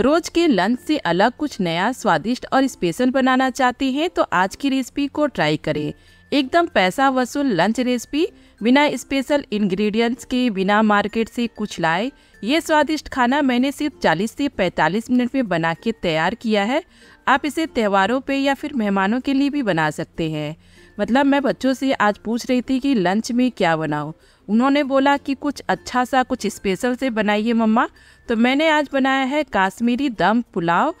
रोज के लंच से अलग कुछ नया स्वादिष्ट और स्पेशल बनाना चाहते हैं तो आज की रेसिपी को ट्राई करें एकदम पैसा वसूल लंच रेसिपी बिना स्पेशल इंग्रेडिएंट्स के बिना मार्केट से कुछ लाए ये स्वादिष्ट खाना मैंने सिर्फ 40 से 45 मिनट में बना के तैयार किया है आप इसे त्योहारों पे या फिर मेहमानों के लिए भी बना सकते हैं मतलब मैं बच्चों से आज पूछ रही थी कि लंच में क्या बनाओ उन्होंने बोला कि कुछ अच्छा सा कुछ स्पेशल से बनाइए मम्मा तो मैंने आज बनाया है काश्मीरी दम पुलाव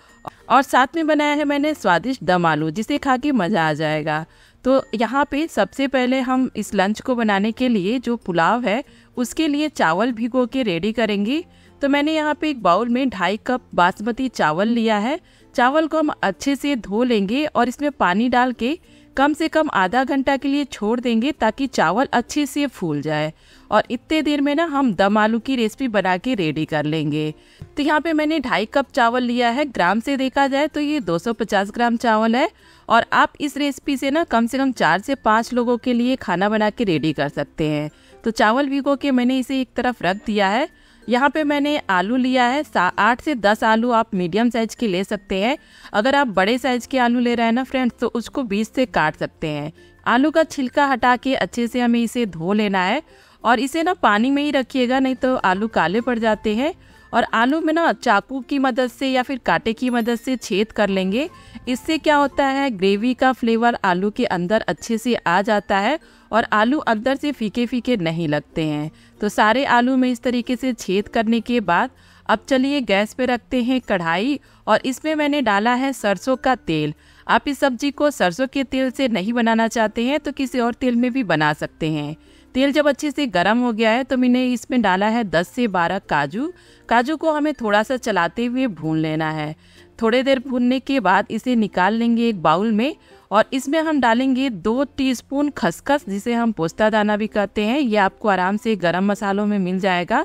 और साथ में बनाया है मैंने स्वादिष्ट दम आलू जिसे खा के मज़ा आ जाएगा तो यहाँ पे सबसे पहले हम इस लंच को बनाने के लिए जो पुलाव है उसके लिए चावल भिगो के रेडी करेंगे तो मैंने यहाँ पे एक बाउल में ढाई कप बासमती चावल लिया है चावल को हम अच्छे से धो लेंगे और इसमें पानी डाल के कम से कम आधा घंटा के लिए छोड़ देंगे ताकि चावल अच्छे से फूल जाए और इतने देर में ना हम दम आलू की रेसिपी बना के रेडी कर लेंगे तो यहाँ पे मैंने ढाई कप चावल लिया है ग्राम से देखा जाए तो ये 250 ग्राम चावल है और आप इस रेसिपी से ना कम से कम चार से पाँच लोगों के लिए खाना बना के रेडी कर सकते हैं तो चावल भिगो के मैंने इसे एक तरफ रख दिया है यहाँ पे मैंने आलू लिया है आठ से दस आलू आप मीडियम साइज के ले सकते हैं अगर आप बड़े साइज के आलू ले रहे हैं ना फ्रेंड्स तो उसको बीच से काट सकते हैं आलू का छिलका हटा के अच्छे से हमें इसे धो लेना है और इसे ना पानी में ही रखिएगा नहीं तो आलू काले पड़ जाते हैं और आलू में ना चाकू की मदद से या फिर काटे की मदद से छेद कर लेंगे इससे क्या होता है ग्रेवी का फ्लेवर आलू के अंदर अच्छे से आ जाता है और आलू अंदर से फीके फीके नहीं लगते हैं तो सारे आलू में इस तरीके से छेद करने के बाद अब चलिए गैस पे रखते हैं कढ़ाई और इसमें मैंने डाला है सरसों का तेल आप इस सब्जी को सरसों के तेल से नहीं बनाना चाहते हैं तो किसी और तेल में भी बना सकते हैं तेल जब अच्छे से गर्म हो गया है तो मैंने इसमें डाला है 10 से 12 काजू काजू को हमें थोड़ा सा चलाते हुए भून लेना है थोड़ी देर भूनने के बाद इसे निकाल लेंगे एक बाउल में और इसमें हम डालेंगे दो टीस्पून खसखस जिसे हम पोस्ता दाना भी कहते हैं ये आपको आराम से गरम मसालों में मिल जाएगा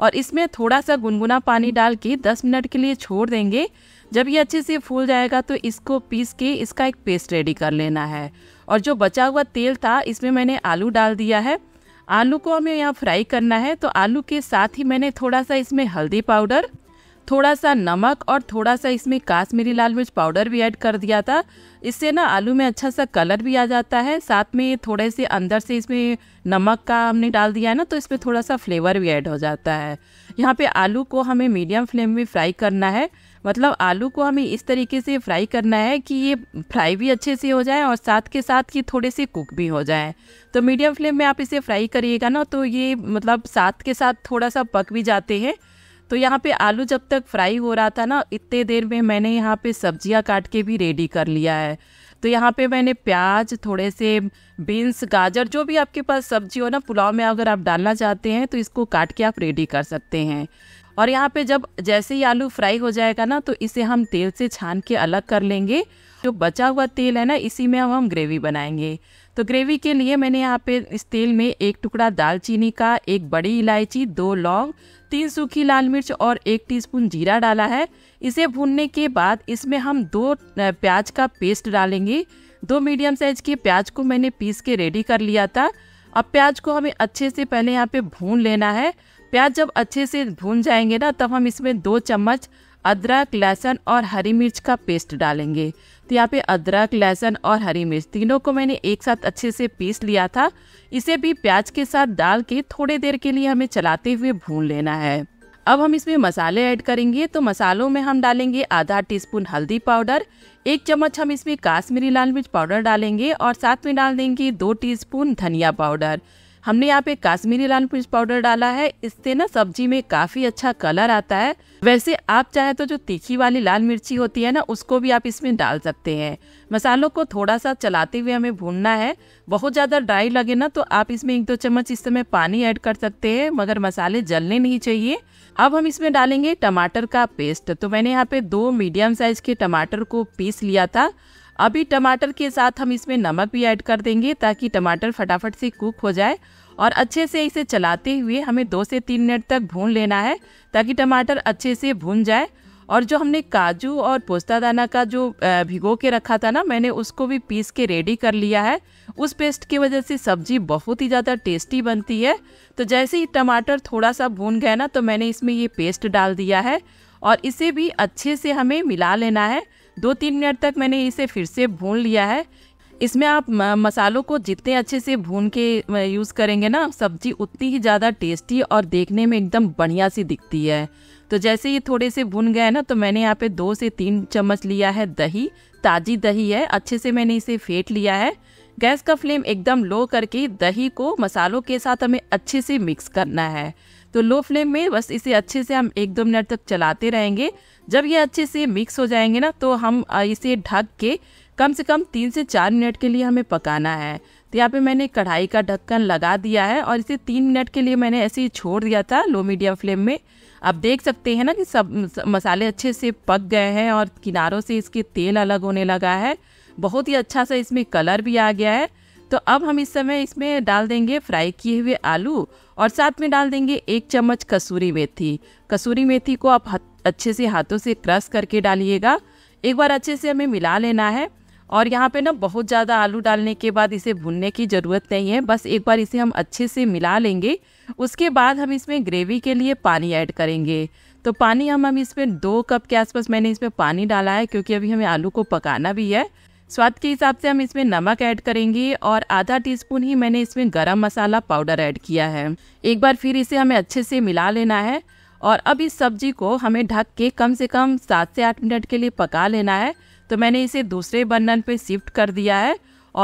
और इसमें थोड़ा सा गुनगुना पानी डाल के 10 मिनट के लिए छोड़ देंगे जब ये अच्छे से फूल जाएगा तो इसको पीस के इसका एक पेस्ट रेडी कर लेना है और जो बचा हुआ तेल था इसमें मैंने आलू डाल दिया है आलू को हमें यहाँ फ्राई करना है तो आलू के साथ ही मैंने थोड़ा सा इसमें हल्दी पाउडर थोड़ा सा नमक और थोड़ा सा इसमें काश्मीरी लाल मिर्च पाउडर भी ऐड कर दिया था इससे ना आलू में अच्छा सा कलर भी आ जाता है साथ में थोड़े से अंदर से इसमें नमक का हमने डाल दिया है ना तो इसमें थोड़ा सा फ्लेवर भी ऐड हो जाता है यहाँ पे आलू को हमें मीडियम फ्लेम में फ्राई करना है मतलब आलू को हमें इस तरीके से फ्राई करना है कि ये फ्राई भी अच्छे से हो जाए और साथ के साथ ये थोड़े से कुक भी हो जाए तो मीडियम फ्लेम में आप इसे फ्राई करिएगा ना तो ये मतलब साथ के साथ थोड़ा सा पक भी जाते हैं तो यहाँ पे आलू जब तक फ्राई हो रहा था ना इतने देर में मैंने यहाँ पे सब्जियाँ काट के भी रेडी कर लिया है तो यहाँ पे मैंने प्याज थोड़े से बीन्स गाजर जो भी आपके पास सब्जी हो ना पुलाव में अगर आप डालना चाहते हैं तो इसको काट के आप रेडी कर सकते हैं और यहाँ पे जब जैसे ही आलू फ्राई हो जाएगा ना तो इसे हम तेल से छान के अलग कर लेंगे जो बचा हुआ तेल है ना इसी में हम हम ग्रेवी बनाएंगे तो ग्रेवी के लिए मैंने यहाँ पे इस तेल में एक टुकड़ा दालचीनी का एक बड़ी इलायची दो लौंग तीन सूखी लाल मिर्च और एक टीस्पून जीरा डाला है इसे भूनने के बाद इसमें हम दो प्याज का पेस्ट डालेंगे दो मीडियम साइज के प्याज को मैंने पीस के रेडी कर लिया था अब प्याज को हमें अच्छे से पहले यहाँ पे भून लेना है प्याज जब अच्छे से भून जाएंगे ना तब हम इसमें दो चम्मच अदरक लहसुन और हरी मिर्च का पेस्ट डालेंगे तो यहाँ पे अदरक लहसुन और हरी मिर्च तीनों को मैंने एक साथ अच्छे से पीस लिया था इसे भी प्याज के साथ डाल के थोड़ी देर के लिए हमें चलाते हुए भून लेना है अब हम इसमें मसाले ऐड करेंगे तो मसालों में हम डालेंगे आधा टीस्पून हल्दी पाउडर एक चम्मच हम इसमें काश्मीरी लाल मिर्च पाउडर डालेंगे और साथ में डाल देंगे दो टीस्पून धनिया पाउडर हमने यहाँ पे काश्मीरी लाल मिर्च पाउडर डाला है इससे ना सब्जी में काफी अच्छा कलर आता है वैसे आप चाहे तो जो तीखी वाली लाल मिर्ची होती है ना उसको भी आप इसमें डाल सकते हैं मसालों को थोड़ा सा चलाते हुए हमें भूनना है बहुत ज़्यादा ड्राई लगे ना तो आप इसमें एक दो चम्मच इस समय पानी ऐड कर सकते हैं मगर मसाले जलने नहीं चाहिए अब हम इसमें डालेंगे टमाटर का पेस्ट तो मैंने यहाँ पे दो मीडियम साइज के टमाटर को पीस लिया था अभी टमाटर के साथ हम इसमें नमक भी ऐड कर देंगे ताकि टमाटर फटाफट से कुक हो जाए और अच्छे से इसे चलाते हुए हमें दो से तीन मिनट तक भून लेना है ताकि टमाटर अच्छे से भून जाए और जो हमने काजू और पोस्ता दाना का जो भिगो के रखा था ना मैंने उसको भी पीस के रेडी कर लिया है उस पेस्ट की वजह से सब्जी बहुत ही ज़्यादा टेस्टी बनती है तो जैसे ही टमाटर थोड़ा सा भून गया ना तो मैंने इसमें ये पेस्ट डाल दिया है और इसे भी अच्छे से हमें मिला लेना है दो तीन मिनट तक मैंने इसे फिर से भून लिया है इसमें आप मसालों को जितने अच्छे से भून के यूज़ करेंगे ना सब्जी उतनी ही ज़्यादा टेस्टी और देखने में एकदम बढ़िया सी दिखती है तो जैसे ये थोड़े से भुन गए ना तो मैंने यहाँ पे दो से तीन चम्मच लिया है दही ताज़ी दही है अच्छे से मैंने इसे फेंट लिया है गैस का फ्लेम एकदम लो करके दही को मसालों के साथ हमें अच्छे से मिक्स करना है तो लो फ्लेम में बस इसे अच्छे से हम एक दो मिनट तक चलाते रहेंगे जब ये अच्छे से मिक्स हो जाएंगे ना तो हम इसे ढक के कम से कम तीन से चार मिनट के लिए हमें पकाना है तो यहाँ पे मैंने कढ़ाई का ढक्कन लगा दिया है और इसे तीन मिनट के लिए मैंने ऐसे ही छोड़ दिया था लो मीडियम फ्लेम में आप देख सकते हैं ना कि सब मसाले अच्छे से पक गए हैं और किनारों से इसके तेल अलग होने लगा है बहुत ही अच्छा सा इसमें कलर भी आ गया है तो अब हम इस समय इसमें डाल देंगे फ्राई किए हुए आलू और साथ में डाल देंगे एक चम्मच कसूरी मेथी कसूरी मेथी को आप अच्छे से हाथों से क्रश करके डालिएगा एक बार अच्छे से हमें मिला लेना है और यहाँ पे ना बहुत ज़्यादा आलू डालने के बाद इसे भूनने की ज़रूरत नहीं है बस एक बार इसे हम अच्छे से मिला लेंगे उसके बाद हम इसमें ग्रेवी के लिए पानी ऐड करेंगे तो पानी हम हम इसमें दो कप के आसपास मैंने इसमें पानी डाला है क्योंकि अभी हमें आलू को पकाना भी है स्वाद के हिसाब से हम इसमें नमक ऐड करेंगे और आधा टीस्पून ही मैंने इसमें गरम मसाला पाउडर ऐड किया है एक बार फिर इसे हमें अच्छे से मिला लेना है और अब इस सब्जी को हमें ढक के कम से कम सात से आठ मिनट के लिए पका लेना है तो मैंने इसे दूसरे बर्नन पे शिफ्ट कर दिया है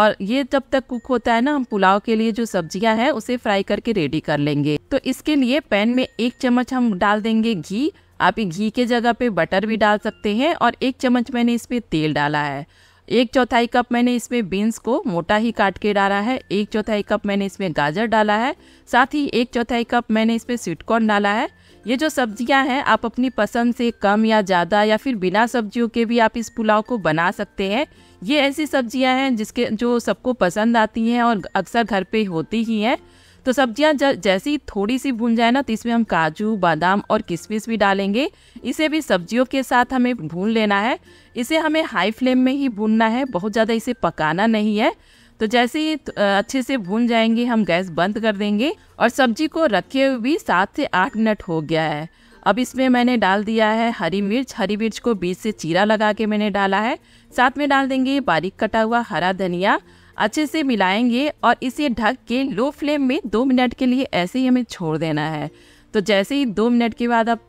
और ये जब तक कुक होता है ना हम पुलाव के लिए जो सब्जियां हैं उसे फ्राई करके रेडी कर लेंगे तो इसके लिए पैन में एक चम्मच हम डाल देंगे घी आप घी के जगह पे बटर भी डाल सकते हैं और एक चम्मच मैंने इस पर तेल डाला है एक चौथाई कप मैंने इसमें बीन्स को मोटा ही काट के डाला है एक चौथाई कप मैंने इसमें गाजर डाला है साथ ही एक चौथाई कप मैंने इसमें स्वीटकॉर्न डाला है ये जो सब्जियां हैं आप अपनी पसंद से कम या ज़्यादा या फिर बिना सब्जियों के भी आप इस पुलाव को बना सकते हैं ये ऐसी सब्जियां हैं जिसके जो सबको पसंद आती हैं और अक्सर घर पे होती ही हैं तो सब्जियां जैसी थोड़ी सी भून जाए ना तो इसमें हम काजू बादाम और किशमिश भी डालेंगे इसे भी सब्जियों के साथ हमें भून लेना है इसे हमें हाई फ्लेम में ही भूनना है बहुत ज़्यादा इसे पकाना नहीं है तो जैसे ही तो, अच्छे से भून जाएंगे हम गैस बंद कर देंगे और सब्जी को रखे हुए भी सात से आठ मिनट हो गया है अब इसमें मैंने डाल दिया है हरी मिर्च हरी मिर्च को बीच से चीरा लगा के मैंने डाला है साथ में डाल देंगे बारीक कटा हुआ हरा धनिया अच्छे से मिलाएंगे और इसे ढक के लो फ्लेम में दो मिनट के लिए ऐसे ही हमें छोड़ देना है तो जैसे ही दो मिनट के बाद आप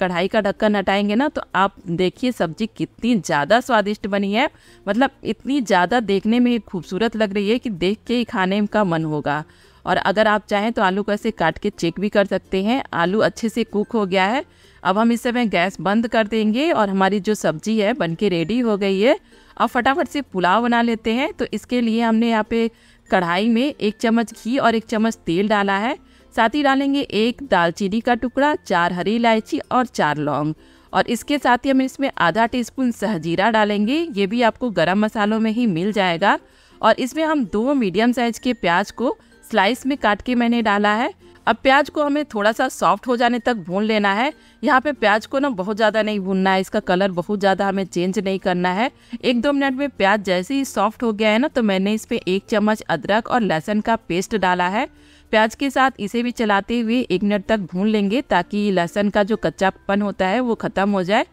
कढ़ाई का ढक्कन हटाएंगे ना तो आप देखिए सब्जी कितनी ज़्यादा स्वादिष्ट बनी है मतलब इतनी ज़्यादा देखने में खूबसूरत लग रही है कि देख के ही खाने का मन होगा और अगर आप चाहें तो आलू को ऐसे काट के चेक भी कर सकते हैं आलू अच्छे से कुक हो गया है अब हम इस समय गैस बंद कर देंगे और हमारी जो सब्जी है बन के रेडी हो गई है अब फटाफट से पुलाव बना लेते हैं तो इसके लिए हमने यहाँ पे कढ़ाई में एक चम्मच घी और एक चम्मच तेल डाला है साथ ही डालेंगे एक दालचीनी का टुकड़ा चार हरी इलायची और चार लौंग और इसके साथ ही हम इसमें आधा टी स्पून सहजीरा डालेंगे ये भी आपको गर्म मसालों में ही मिल जाएगा और इसमें हम दो मीडियम साइज के प्याज को स्लाइस में काट के मैंने डाला है अब प्याज को हमें थोड़ा सा सॉफ्ट हो जाने तक भून लेना है यहाँ पे प्याज को ना बहुत ज़्यादा नहीं भूनना है इसका कलर बहुत ज़्यादा हमें चेंज नहीं करना है एक दो मिनट में प्याज जैसे ही सॉफ्ट हो गया है ना तो मैंने इस पर एक चम्मच अदरक और लहसुन का पेस्ट डाला है प्याज के साथ इसे भी चलाते हुए एक मिनट तक भून लेंगे ताकि लहसुन का जो कच्चापन होता है वो ख़त्म हो जाए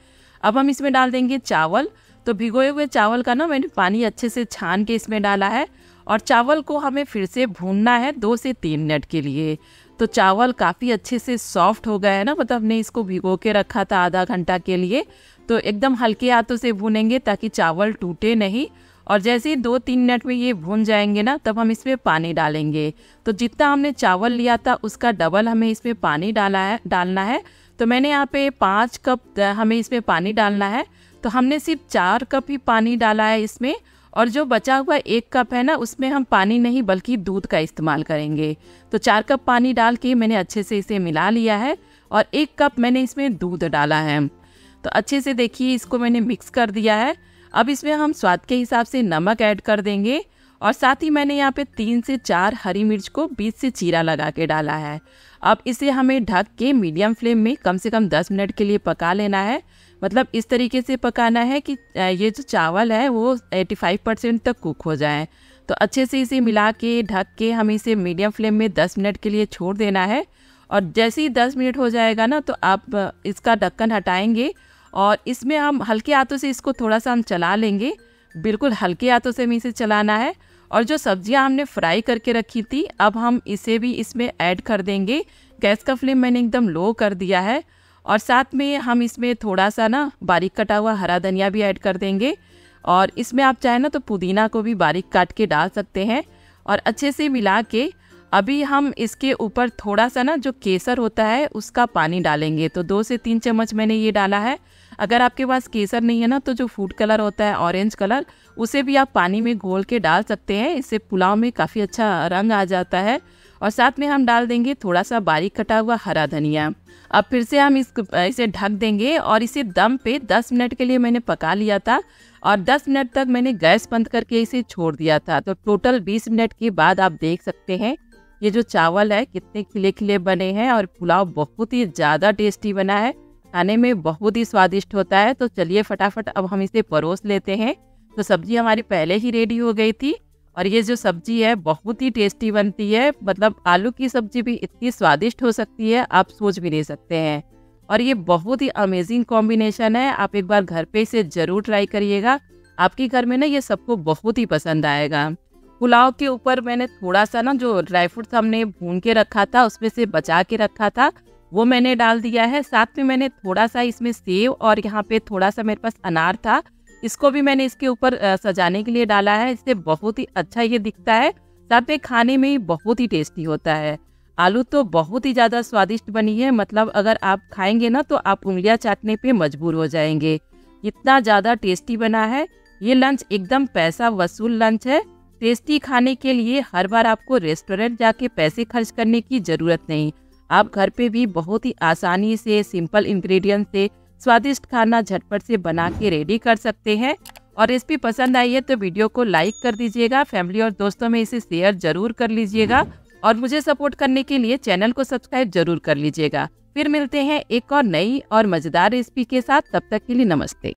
अब हम इसमें डाल देंगे चावल तो भिगोए हुए चावल का ना मैंने पानी अच्छे से छान के इसमें डाला है और चावल को हमें फिर से भूनना है दो से तीन मिनट के लिए तो चावल काफ़ी अच्छे से सॉफ्ट हो गया है ना मतलब हमने इसको भिगो के रखा था आधा घंटा के लिए तो एकदम हल्के हाथों से भुनेंगे ताकि चावल टूटे नहीं और जैसे ही दो तीन मिनट में ये भून जाएंगे ना तब हम इसमें पानी डालेंगे तो जितना हमने चावल लिया था उसका डबल हमें इसमें पानी डाला है डालना है तो मैंने यहाँ पे पाँच कप हमें इसमें पानी डालना है तो हमने सिर्फ चार कप ही पानी डाला है इसमें और जो बचा हुआ एक कप है ना उसमें हम पानी नहीं बल्कि दूध का इस्तेमाल करेंगे तो चार कप पानी डाल के मैंने अच्छे से इसे मिला लिया है और एक कप मैंने इसमें दूध डाला है तो अच्छे से देखिए इसको मैंने मिक्स कर दिया है अब इसमें हम स्वाद के हिसाब से नमक ऐड कर देंगे और साथ ही मैंने यहाँ पे तीन से चार हरी मिर्च को बीच से चीरा लगा के डाला है अब इसे हमें ढक के मीडियम फ्लेम में कम से कम 10 मिनट के लिए पका लेना है मतलब इस तरीके से पकाना है कि ये जो चावल है वो 85 परसेंट तक कुक हो जाए तो अच्छे से इसे मिला के ढक के हमें इसे मीडियम फ्लेम में 10 मिनट के लिए छोड़ देना है और जैसे ही 10 मिनट हो जाएगा ना तो आप इसका ढक्कन हटाएंगे और इसमें हम हल्के हाथों से इसको थोड़ा सा हम चला लेंगे बिल्कुल हल्के हाथों से हमें इसे चलाना है और जो सब्जियां हमने फ्राई करके रखी थी अब हम इसे भी इसमें ऐड कर देंगे गैस का फ्लेम मैंने एकदम लो कर दिया है और साथ में हम इसमें थोड़ा सा ना बारीक कटा हुआ हरा धनिया भी ऐड कर देंगे और इसमें आप चाहें ना तो पुदीना को भी बारीक काट के डाल सकते हैं और अच्छे से मिला के अभी हम इसके ऊपर थोड़ा सा ना जो केसर होता है उसका पानी डालेंगे तो दो से तीन चम्मच मैंने ये डाला है अगर आपके पास केसर नहीं है ना तो जो फूड कलर होता है ऑरेंज कलर उसे भी आप पानी में घोल के डाल सकते हैं इससे पुलाव में काफ़ी अच्छा रंग आ जाता है और साथ में हम डाल देंगे थोड़ा सा बारीक कटा हुआ हरा धनिया अब फिर से हम इस इसे ढक देंगे और इसे दम पे 10 मिनट के लिए मैंने पका लिया था और 10 मिनट तक मैंने गैस बंद करके इसे छोड़ दिया था तो टोटल 20 मिनट के बाद आप देख सकते हैं ये जो चावल है कितने खिले खिले बने हैं और पुलाव बहुत ही ज़्यादा टेस्टी बना है खाने में बहुत ही स्वादिष्ट होता है तो चलिए फटाफट अब हम इसे परोस लेते हैं तो सब्जी हमारी पहले ही रेडी हो गई थी और ये जो सब्जी है बहुत ही टेस्टी बनती है मतलब आलू की सब्जी भी इतनी स्वादिष्ट हो सकती है आप सोच भी नहीं सकते हैं और ये बहुत ही अमेजिंग कॉम्बिनेशन है आप एक बार घर पे इसे ज़रूर ट्राई करिएगा आपके घर में ना ये सबको बहुत ही पसंद आएगा पुलाव के ऊपर मैंने थोड़ा सा ना जो ड्राई फ्रूट्स हमने भून के रखा था उसमें से बचा के रखा था वो मैंने डाल दिया है साथ में मैंने थोड़ा सा इसमें सेव और यहाँ पे थोड़ा सा मेरे पास अनार था इसको भी मैंने इसके ऊपर सजाने के लिए डाला है इससे बहुत ही अच्छा ये दिखता है साथ में खाने में बहुत ही टेस्टी होता है आलू तो बहुत ही ज़्यादा स्वादिष्ट बनी है मतलब अगर आप खाएंगे ना तो आप उंगलियां चाटने पे मजबूर हो जाएंगे इतना ज़्यादा टेस्टी बना है ये लंच एकदम पैसा वसूल लंच है टेस्टी खाने के लिए हर बार आपको रेस्टोरेंट जाके पैसे खर्च करने की ज़रूरत नहीं आप घर पे भी बहुत ही आसानी से सिंपल इंग्रेडिएंट से स्वादिष्ट खाना झटपट से बना के रेडी कर सकते हैं और रेसिपी पसंद आई है तो वीडियो को लाइक कर दीजिएगा फैमिली और दोस्तों में इसे शेयर जरूर कर लीजिएगा और मुझे सपोर्ट करने के लिए चैनल को सब्सक्राइब जरूर कर लीजिएगा फिर मिलते हैं एक और नई और मजेदार रेसिपी के साथ तब तक के लिए नमस्ते